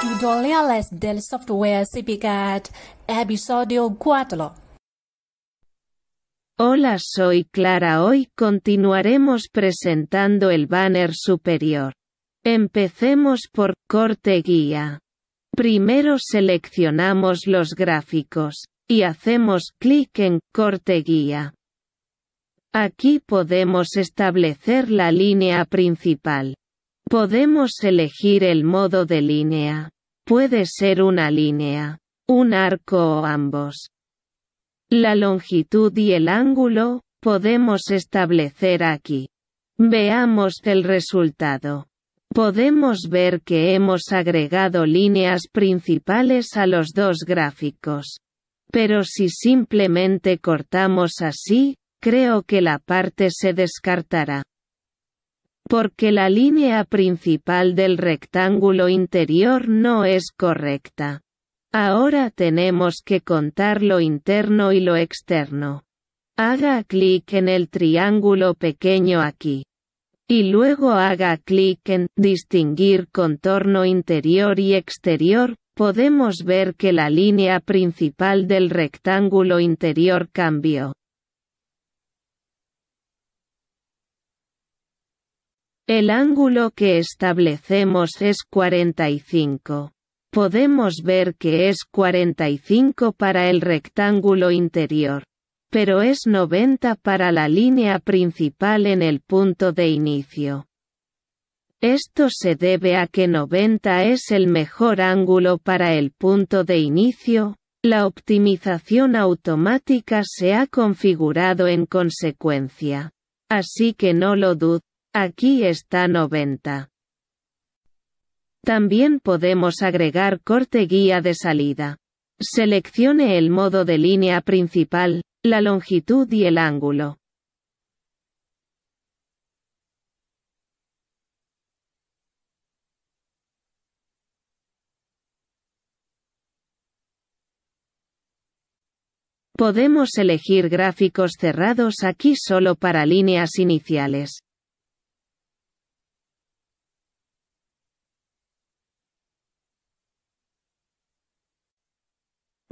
tutoriales del software episodio 4. Hola, soy Clara. Hoy continuaremos presentando el banner superior. Empecemos por corte guía. Primero seleccionamos los gráficos y hacemos clic en corte guía. Aquí podemos establecer la línea principal. Podemos elegir el modo de línea. Puede ser una línea, un arco o ambos. La longitud y el ángulo, podemos establecer aquí. Veamos el resultado. Podemos ver que hemos agregado líneas principales a los dos gráficos. Pero si simplemente cortamos así, creo que la parte se descartará porque la línea principal del rectángulo interior no es correcta. Ahora tenemos que contar lo interno y lo externo. Haga clic en el triángulo pequeño aquí. Y luego haga clic en Distinguir contorno interior y exterior, podemos ver que la línea principal del rectángulo interior cambió. El ángulo que establecemos es 45. Podemos ver que es 45 para el rectángulo interior, pero es 90 para la línea principal en el punto de inicio. Esto se debe a que 90 es el mejor ángulo para el punto de inicio, la optimización automática se ha configurado en consecuencia. Así que no lo dudes. Aquí está 90. También podemos agregar corte guía de salida. Seleccione el modo de línea principal, la longitud y el ángulo. Podemos elegir gráficos cerrados aquí solo para líneas iniciales.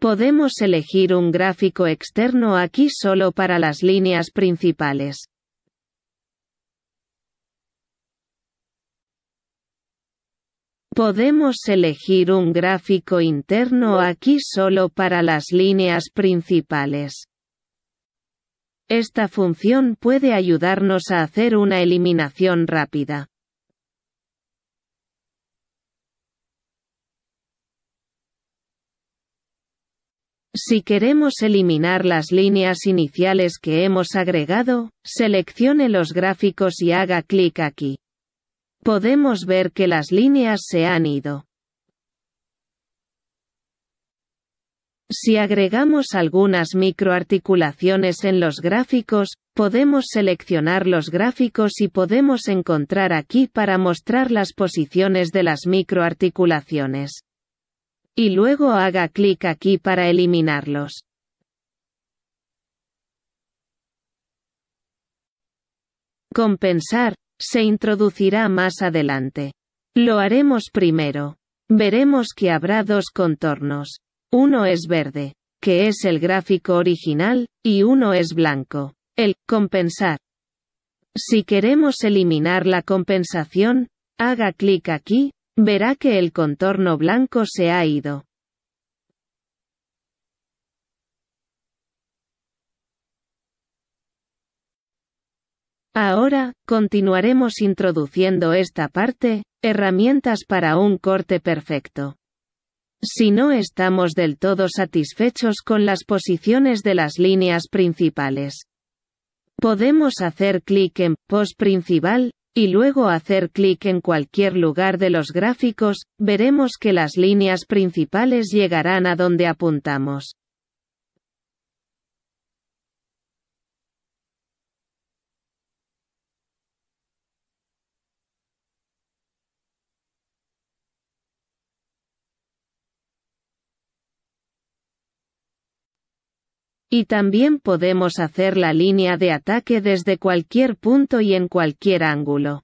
Podemos elegir un gráfico externo aquí solo para las líneas principales. Podemos elegir un gráfico interno aquí solo para las líneas principales. Esta función puede ayudarnos a hacer una eliminación rápida. Si queremos eliminar las líneas iniciales que hemos agregado, seleccione los gráficos y haga clic aquí. Podemos ver que las líneas se han ido. Si agregamos algunas microarticulaciones en los gráficos, podemos seleccionar los gráficos y podemos encontrar aquí para mostrar las posiciones de las microarticulaciones. Y luego haga clic aquí para eliminarlos. Compensar, se introducirá más adelante. Lo haremos primero. Veremos que habrá dos contornos. Uno es verde, que es el gráfico original, y uno es blanco, el compensar. Si queremos eliminar la compensación, haga clic aquí, Verá que el contorno blanco se ha ido. Ahora, continuaremos introduciendo esta parte, herramientas para un corte perfecto. Si no estamos del todo satisfechos con las posiciones de las líneas principales, podemos hacer clic en Post principal y luego hacer clic en cualquier lugar de los gráficos, veremos que las líneas principales llegarán a donde apuntamos. Y también podemos hacer la línea de ataque desde cualquier punto y en cualquier ángulo.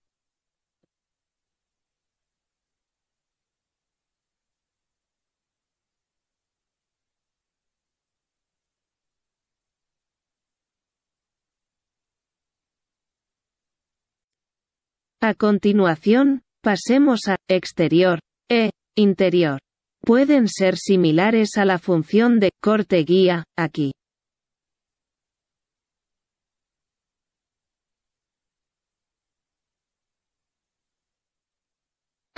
A continuación, pasemos a exterior e interior. Pueden ser similares a la función de corte guía, aquí.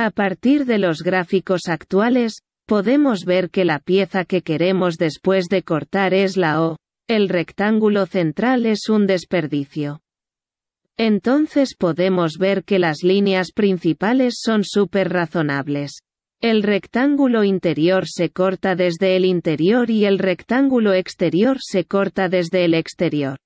A partir de los gráficos actuales, podemos ver que la pieza que queremos después de cortar es la O. El rectángulo central es un desperdicio. Entonces podemos ver que las líneas principales son súper razonables. El rectángulo interior se corta desde el interior y el rectángulo exterior se corta desde el exterior.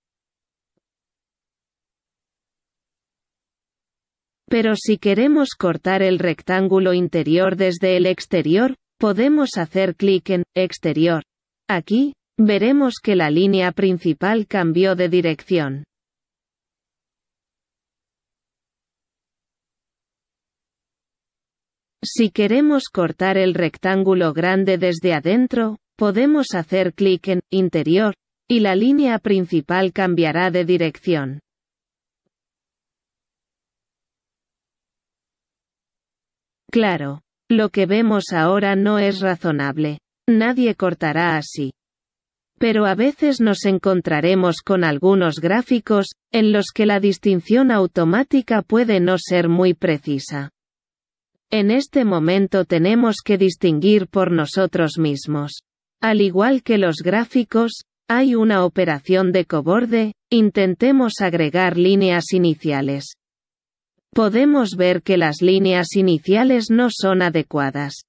Pero si queremos cortar el rectángulo interior desde el exterior, podemos hacer clic en Exterior. Aquí, veremos que la línea principal cambió de dirección. Si queremos cortar el rectángulo grande desde adentro, podemos hacer clic en Interior, y la línea principal cambiará de dirección. Claro. Lo que vemos ahora no es razonable. Nadie cortará así. Pero a veces nos encontraremos con algunos gráficos, en los que la distinción automática puede no ser muy precisa. En este momento tenemos que distinguir por nosotros mismos. Al igual que los gráficos, hay una operación de coborde, intentemos agregar líneas iniciales podemos ver que las líneas iniciales no son adecuadas.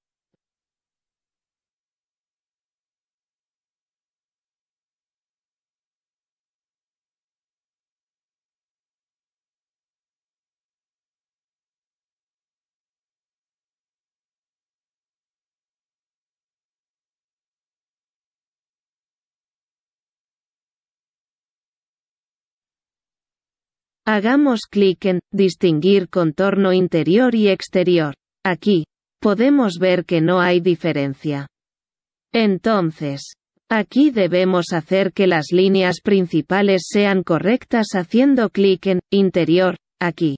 Hagamos clic en Distinguir contorno interior y exterior. Aquí, podemos ver que no hay diferencia. Entonces, aquí debemos hacer que las líneas principales sean correctas haciendo clic en Interior, aquí.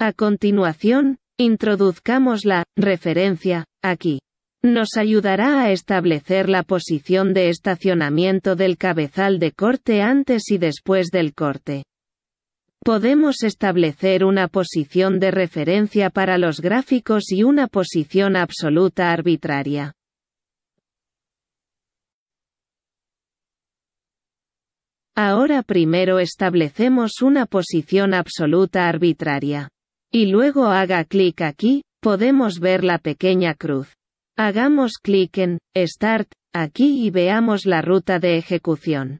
A continuación, introduzcamos la referencia aquí. Nos ayudará a establecer la posición de estacionamiento del cabezal de corte antes y después del corte. Podemos establecer una posición de referencia para los gráficos y una posición absoluta arbitraria. Ahora primero establecemos una posición absoluta arbitraria y luego haga clic aquí, podemos ver la pequeña cruz. Hagamos clic en Start aquí y veamos la ruta de ejecución.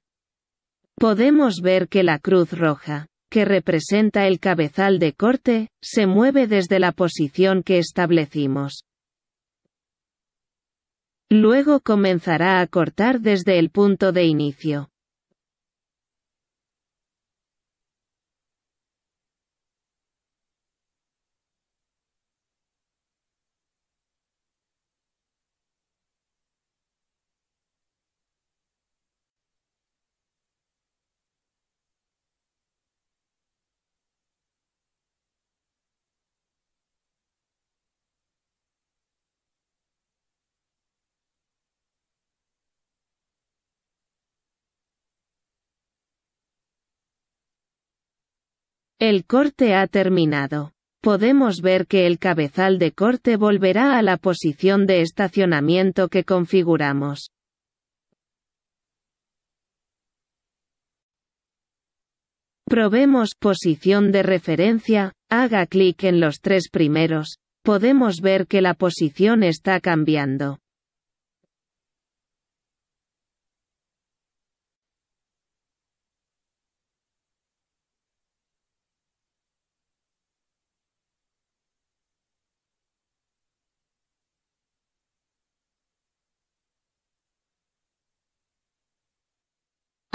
Podemos ver que la cruz roja, que representa el cabezal de corte, se mueve desde la posición que establecimos. Luego comenzará a cortar desde el punto de inicio. El corte ha terminado. Podemos ver que el cabezal de corte volverá a la posición de estacionamiento que configuramos. Probemos posición de referencia, haga clic en los tres primeros, podemos ver que la posición está cambiando.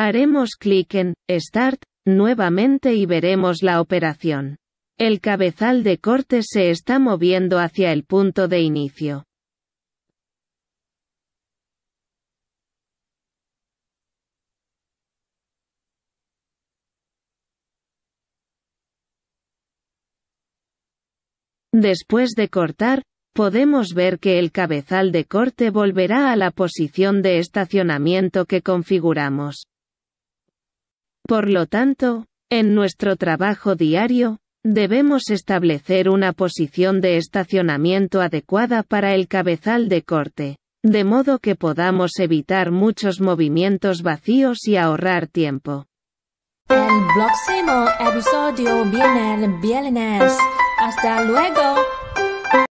Haremos clic en Start nuevamente y veremos la operación. El cabezal de corte se está moviendo hacia el punto de inicio. Después de cortar, podemos ver que el cabezal de corte volverá a la posición de estacionamiento que configuramos. Por lo tanto, en nuestro trabajo diario, debemos establecer una posición de estacionamiento adecuada para el cabezal de corte, de modo que podamos evitar muchos movimientos vacíos y ahorrar tiempo. El próximo episodio viene el viernes. Hasta luego.